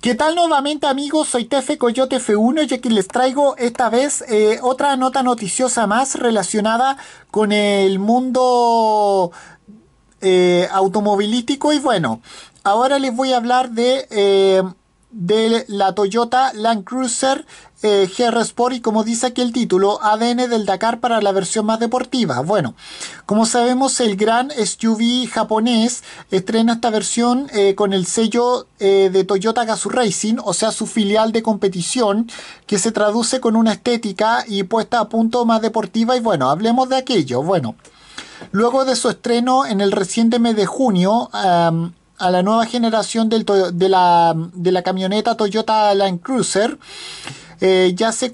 ¿Qué tal nuevamente amigos? Soy Tefe Coyote F1 y aquí les traigo esta vez eh, otra nota noticiosa más relacionada con el mundo eh, automovilístico y bueno, ahora les voy a hablar de eh, de la Toyota Land Cruiser eh, GR Sport y como dice aquí el título, ADN del Dakar para la versión más deportiva. Bueno, como sabemos el gran SUV japonés estrena esta versión eh, con el sello eh, de Toyota Gazoo Racing, o sea su filial de competición, que se traduce con una estética y puesta a punto más deportiva y bueno, hablemos de aquello. Bueno, luego de su estreno en el reciente mes de junio, a la nueva generación de, la, camioneta Toyota Land Cruiser, eh, ya, se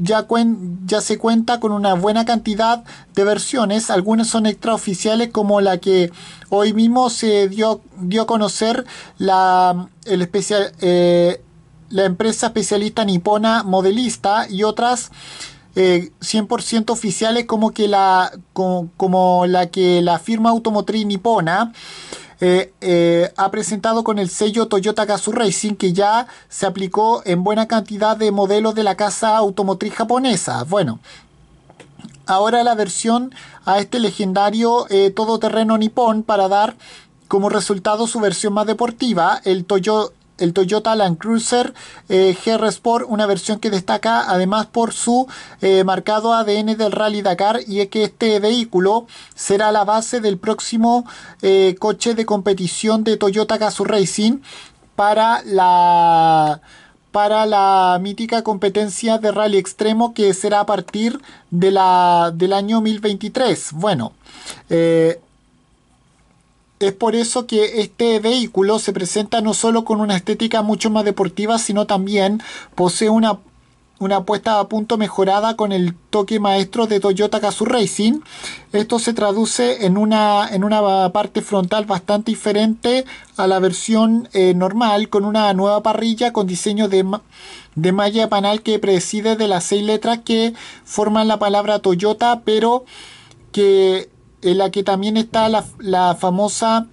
ya, se cuenta con una buena cantidad de versiones, algunas son extraoficiales como la que hoy mismo se dio, dio a conocer la, especial, eh, la empresa especialista nipona modelista y otras 100% eh, oficiales como, que la, como, como la que la firma automotriz nipona eh, eh, ha presentado con el sello Toyota Gazoo Racing que ya se aplicó en buena cantidad de modelos de la casa automotriz japonesa. Bueno, ahora la versión a este legendario eh, todoterreno nipón para dar como resultado su versión más deportiva, el Toyota el Toyota Land Cruiser eh, GR Sport, una versión que destaca además por su eh, marcado ADN del Rally Dakar y es que este vehículo será la base del próximo eh, coche de competición de Toyota Gazoo Racing para la para la mítica competencia de rally extremo que será a partir de la, del año 2023. Bueno, es por eso que este vehículo se presenta no solo con una estética mucho más deportiva, sino también posee una, puesta a punto mejorada con el toque maestro de Toyota Gazoo Racing. Esto se traduce en una, en una parte frontal bastante diferente a la versión eh, normal, con una nueva parrilla con diseño de, de malla panal que preside de las seis letras que forman la palabra Toyota, pero que en la que también está la, famosa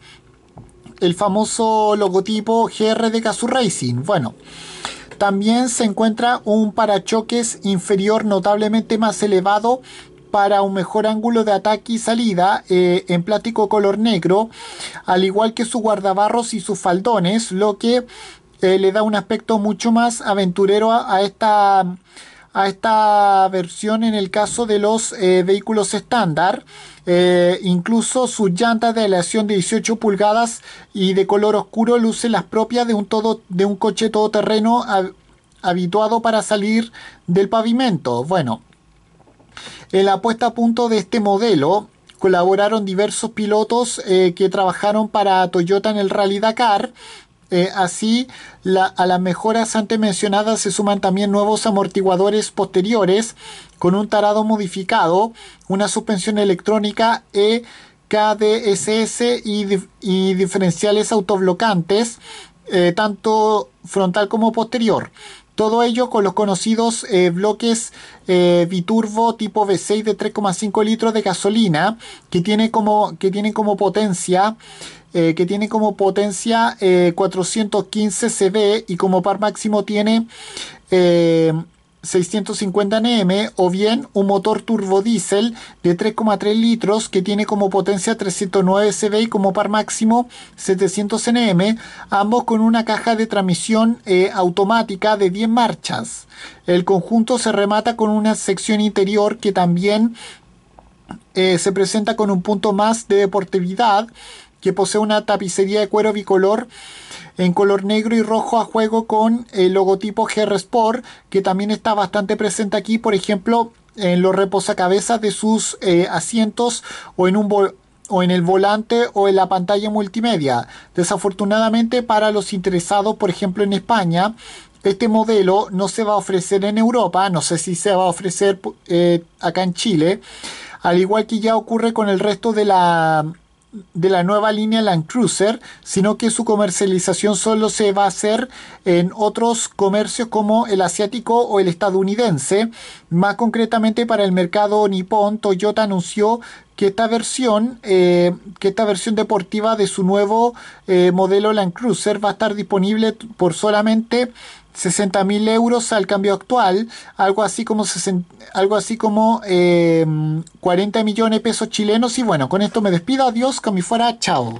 el famoso logotipo GR de Kazoo Racing. Bueno, también se encuentra un parachoques inferior notablemente más elevado para un mejor ángulo de ataque y salida eh, en plástico color negro, al igual que sus guardabarros y sus faldones, lo que eh, le da un aspecto mucho más aventurero a esta a esta versión en el caso de los eh, vehículos estándar. Eh, incluso sus llantas de aleación de 18 pulgadas y de color oscuro lucen las propias de un, todo, de un coche todoterreno habituado para salir del pavimento. Bueno, en la puesta a punto de este modelo colaboraron diversos pilotos eh, que trabajaron para Toyota en el Rally Dakar, eh, así, a las mejoras antes mencionadas se suman también nuevos amortiguadores posteriores con un tarado modificado, una suspensión electrónica EKDSS y, y diferenciales autoblocantes, eh, tanto frontal como posterior. Todo ello con los conocidos eh, bloques biturbo tipo V6 de 3,5 litros de gasolina que, tiene como, que tienen como potencia eh, que tiene como potencia 415 eh, CV y como par máximo tiene 650 eh, Nm o bien un motor turbodiesel de 3,3 litros que tiene como potencia 309 CV y como par máximo 700 Nm, ambos con una caja de transmisión automática de 10 marchas. El conjunto se remata con una sección interior que también se presenta con un punto más de deportividad que posee una tapicería de cuero bicolor en color negro y rojo a juego con el logotipo GR Sport, que también está bastante presente aquí, por ejemplo, en los reposacabezas de sus eh, asientos o en un o en el volante o en la pantalla multimedia. Desafortunadamente para los interesados, por ejemplo en España, este modelo no se va a ofrecer en Europa, no sé si se va a ofrecer eh, acá en Chile, al igual que ya ocurre con el resto de la de la nueva línea Land Cruiser, sino que su comercialización solo se va a hacer en otros comercios como el asiático o el estadounidense. Más concretamente para el mercado nipón, Toyota anunció que esta versión, eh, que esta versión deportiva de su nuevo eh, modelo Land Cruiser va a estar disponible por solamente mil euros al cambio actual, algo así como, algo así como 40 eh, millones de pesos chilenos. Y bueno, con esto me despido, adiós, que fuera, chao.